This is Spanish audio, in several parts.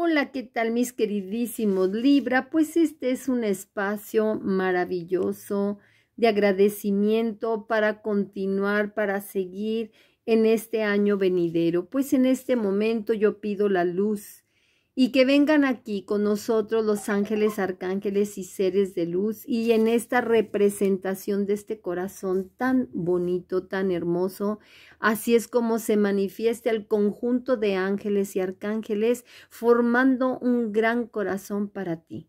Hola, ¿qué tal mis queridísimos Libra? Pues este es un espacio maravilloso de agradecimiento para continuar, para seguir en este año venidero. Pues en este momento yo pido la luz y que vengan aquí con nosotros los ángeles, arcángeles y seres de luz y en esta representación de este corazón tan bonito, tan hermoso, así es como se manifiesta el conjunto de ángeles y arcángeles formando un gran corazón para ti.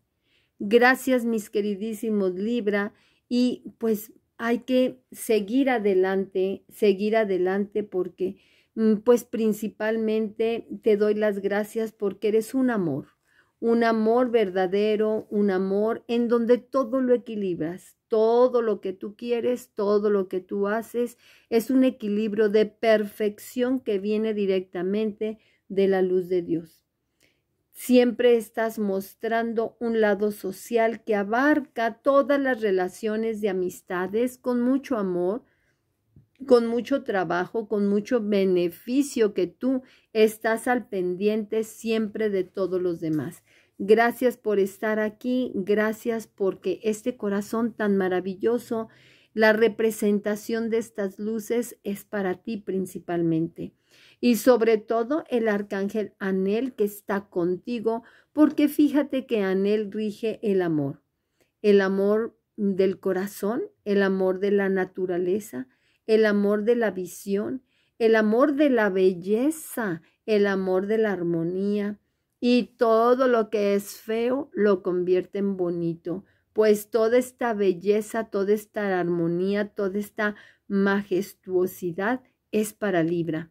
Gracias mis queridísimos Libra y pues hay que seguir adelante, seguir adelante porque mm, pues principalmente te doy las gracias porque eres un amor, un amor verdadero, un amor en donde todo lo equilibras, todo lo que tú quieres, todo lo que tú haces, es un equilibrio de perfección que viene directamente de la luz de Dios. Siempre estás mostrando un lado social que abarca todas las relaciones de amistades con mucho amor, con mucho trabajo, con mucho beneficio que tú estás al pendiente siempre de todos los demás. Gracias por estar aquí, gracias porque este corazón tan maravilloso, la representación de estas luces es para ti principalmente y sobre todo el arcángel Anel que está contigo, porque fíjate que Anel rige el amor, el amor del corazón, el amor de la naturaleza, el amor de la visión, el amor de la belleza, el amor de la armonía, y todo lo que es feo lo convierte en bonito, pues toda esta belleza, toda esta armonía, toda esta majestuosidad es para Libra.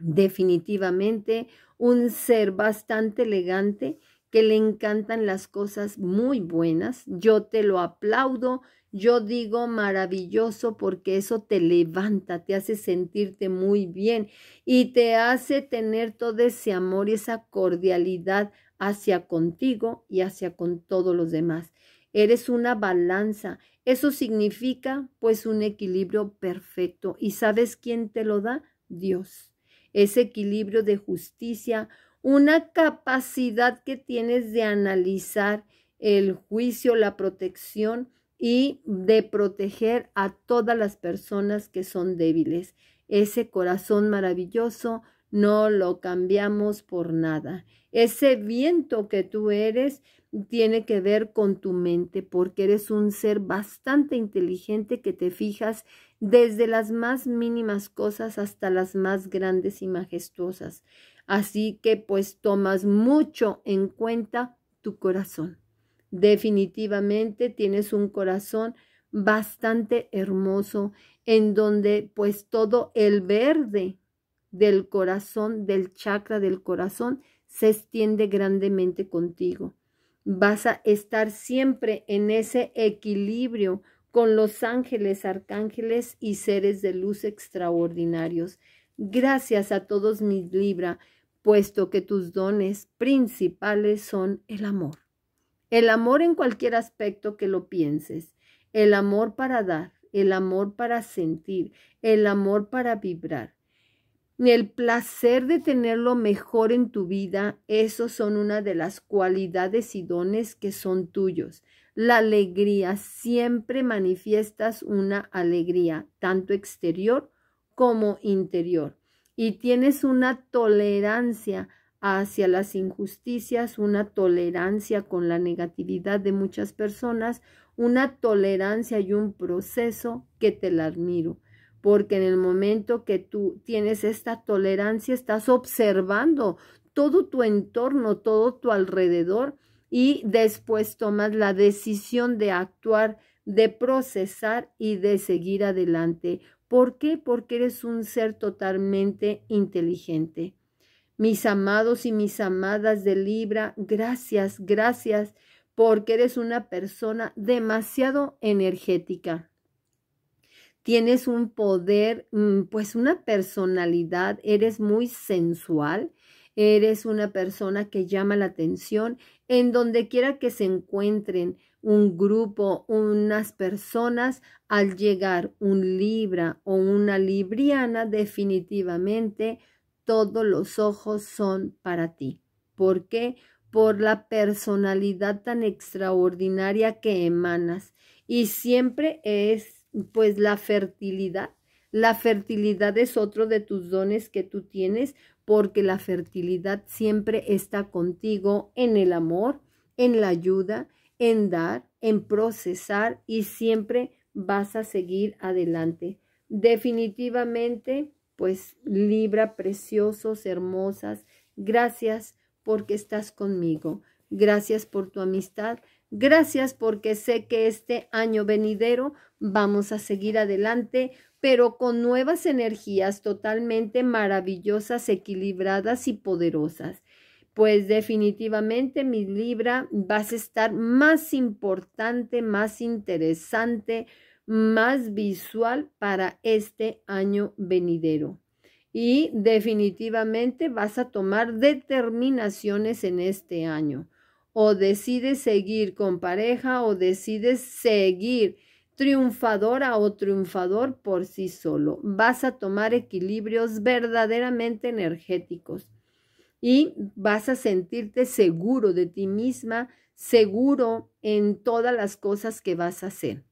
Definitivamente un ser bastante elegante que le encantan las cosas muy buenas. Yo te lo aplaudo, yo digo maravilloso porque eso te levanta, te hace sentirte muy bien y te hace tener todo ese amor y esa cordialidad hacia contigo y hacia con todos los demás. Eres una balanza. Eso significa pues un equilibrio perfecto. ¿Y sabes quién te lo da? Dios ese equilibrio de justicia, una capacidad que tienes de analizar el juicio, la protección y de proteger a todas las personas que son débiles. Ese corazón maravilloso no lo cambiamos por nada. Ese viento que tú eres tiene que ver con tu mente, porque eres un ser bastante inteligente que te fijas desde las más mínimas cosas hasta las más grandes y majestuosas. Así que pues tomas mucho en cuenta tu corazón. Definitivamente tienes un corazón bastante hermoso en donde pues todo el verde del corazón, del chakra del corazón, se extiende grandemente contigo. Vas a estar siempre en ese equilibrio con los ángeles, arcángeles y seres de luz extraordinarios. Gracias a todos mis Libra, puesto que tus dones principales son el amor. El amor en cualquier aspecto que lo pienses. El amor para dar, el amor para sentir, el amor para vibrar el placer de tenerlo mejor en tu vida, esos son una de las cualidades y dones que son tuyos. La alegría, siempre manifiestas una alegría, tanto exterior como interior. Y tienes una tolerancia hacia las injusticias, una tolerancia con la negatividad de muchas personas, una tolerancia y un proceso que te la admiro porque en el momento que tú tienes esta tolerancia, estás observando todo tu entorno, todo tu alrededor y después tomas la decisión de actuar, de procesar y de seguir adelante. ¿Por qué? Porque eres un ser totalmente inteligente. Mis amados y mis amadas de Libra, gracias, gracias, porque eres una persona demasiado energética tienes un poder, mm, pues una personalidad, eres muy sensual, eres una persona que llama la atención en donde quiera que se encuentren un grupo, unas personas, al llegar un libra o una libriana, definitivamente todos los ojos son para ti. ¿Por qué? Por la personalidad tan extraordinaria que emanas. Y siempre es pues la fertilidad. La fertilidad es otro de tus dones que tú tienes porque la fertilidad siempre está contigo en el amor, en la ayuda, en dar, en procesar y siempre vas a seguir adelante. Definitivamente, pues Libra, preciosos, hermosas, gracias porque estás conmigo, gracias por tu amistad, Gracias porque sé que este año venidero vamos a seguir adelante, pero con nuevas energías totalmente maravillosas, equilibradas y poderosas. Pues definitivamente mi Libra vas a estar más importante, más interesante, más visual para este año venidero. Y definitivamente vas a tomar determinaciones en este año o decides seguir con pareja o decides seguir triunfadora o triunfador por sí solo. Vas a tomar equilibrios verdaderamente energéticos y vas a sentirte seguro de ti misma, seguro en todas las cosas que vas a hacer.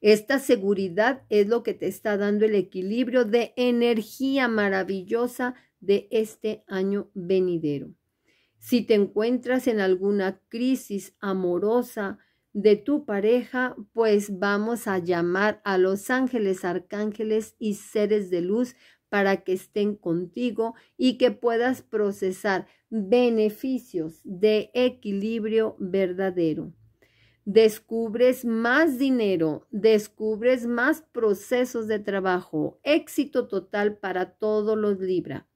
Esta seguridad es lo que te está dando el equilibrio de energía maravillosa de este año venidero. Si te encuentras en alguna crisis amorosa de tu pareja, pues vamos a llamar a los ángeles, arcángeles y seres de luz para que estén contigo y que puedas procesar beneficios de equilibrio verdadero. Descubres más dinero, descubres más procesos de trabajo, éxito total para todos los Libra.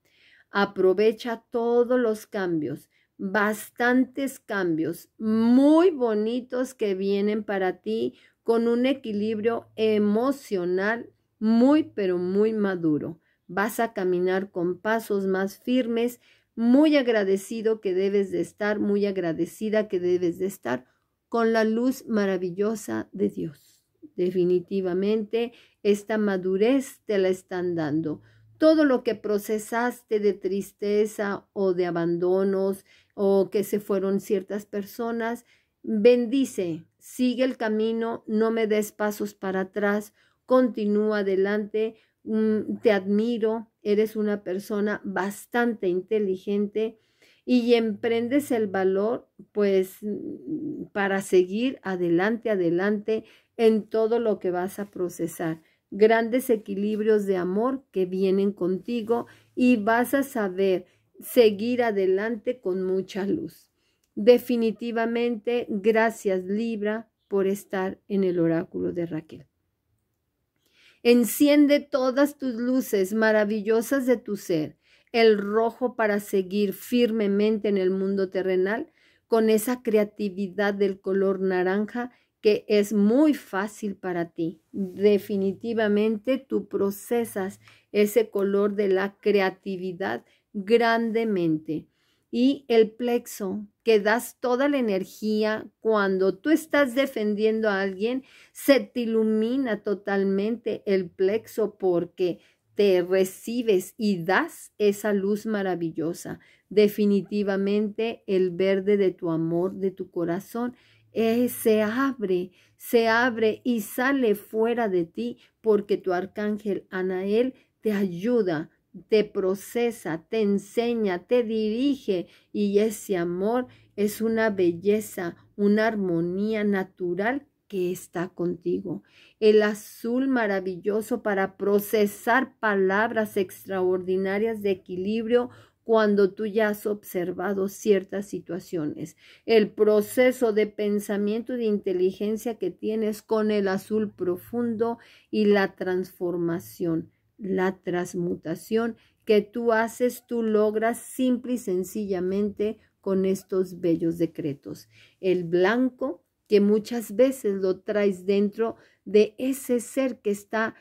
Aprovecha todos los cambios bastantes cambios muy bonitos que vienen para ti con un equilibrio emocional muy, pero muy maduro. Vas a caminar con pasos más firmes, muy agradecido que debes de estar, muy agradecida que debes de estar con la luz maravillosa de Dios. Definitivamente, esta madurez te la están dando todo lo que procesaste de tristeza o de abandonos o que se fueron ciertas personas, bendice, sigue el camino, no me des pasos para atrás, continúa adelante, mm, te admiro, eres una persona bastante inteligente y emprendes el valor, pues, mm, para seguir adelante, adelante en todo lo que vas a procesar grandes equilibrios de amor que vienen contigo y vas a saber seguir adelante con mucha luz. Definitivamente, gracias Libra por estar en el oráculo de Raquel. Enciende todas tus luces maravillosas de tu ser, el rojo para seguir firmemente en el mundo terrenal con esa creatividad del color naranja que es muy fácil para ti. Definitivamente tú procesas ese color de la creatividad grandemente. Y el plexo, que das toda la energía cuando tú estás defendiendo a alguien, se te ilumina totalmente el plexo porque te recibes y das esa luz maravillosa. Definitivamente el verde de tu amor, de tu corazón, se abre, se abre y sale fuera de ti porque tu arcángel Anael te ayuda, te procesa, te enseña, te dirige y ese amor es una belleza, una armonía natural que está contigo. El azul maravilloso para procesar palabras extraordinarias de equilibrio, cuando tú ya has observado ciertas situaciones. El proceso de pensamiento y de inteligencia que tienes con el azul profundo y la transformación, la transmutación que tú haces, tú logras simple y sencillamente con estos bellos decretos. El blanco que muchas veces lo traes dentro de ese ser que está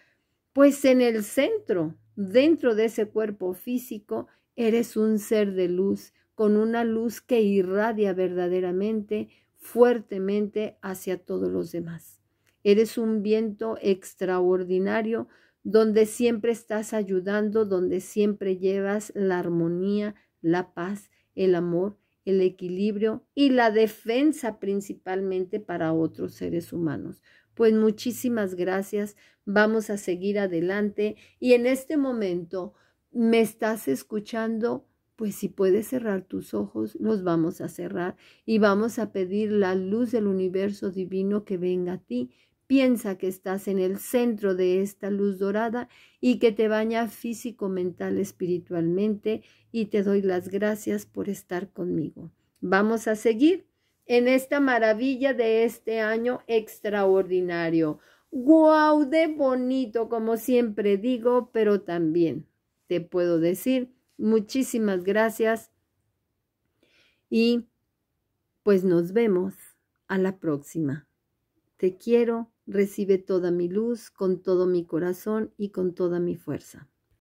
pues en el centro, dentro de ese cuerpo físico Eres un ser de luz, con una luz que irradia verdaderamente, fuertemente hacia todos los demás. Eres un viento extraordinario donde siempre estás ayudando, donde siempre llevas la armonía, la paz, el amor, el equilibrio y la defensa principalmente para otros seres humanos. Pues muchísimas gracias, vamos a seguir adelante y en este momento ¿Me estás escuchando? Pues si puedes cerrar tus ojos, los vamos a cerrar y vamos a pedir la luz del universo divino que venga a ti. Piensa que estás en el centro de esta luz dorada y que te baña físico, mental, espiritualmente y te doy las gracias por estar conmigo. Vamos a seguir en esta maravilla de este año extraordinario. ¡Guau! de bonito, como siempre digo, pero también te puedo decir. Muchísimas gracias y pues nos vemos a la próxima. Te quiero, recibe toda mi luz, con todo mi corazón y con toda mi fuerza.